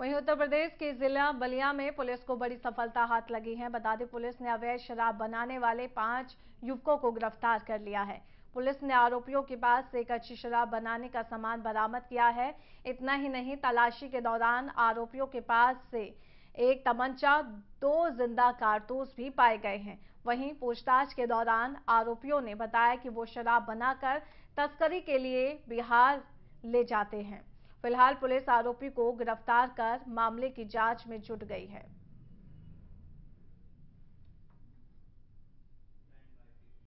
वहीं उत्तर प्रदेश के जिला बलिया में पुलिस को बड़ी सफलता हाथ लगी है बता दें पुलिस ने अवैध शराब बनाने वाले पांच युवकों को गिरफ्तार कर लिया है पुलिस ने आरोपियों के पास से एक अच्छी शराब बनाने का सामान बरामद किया है इतना ही नहीं तलाशी के दौरान आरोपियों के पास से एक तमंचा दो जिंदा कारतूस भी पाए गए हैं वहीं पूछताछ के दौरान आरोपियों ने बताया कि वो शराब बनाकर तस्करी के लिए बिहार ले जाते हैं फिलहाल पुलिस आरोपी को गिरफ्तार कर मामले की जांच में जुट गई है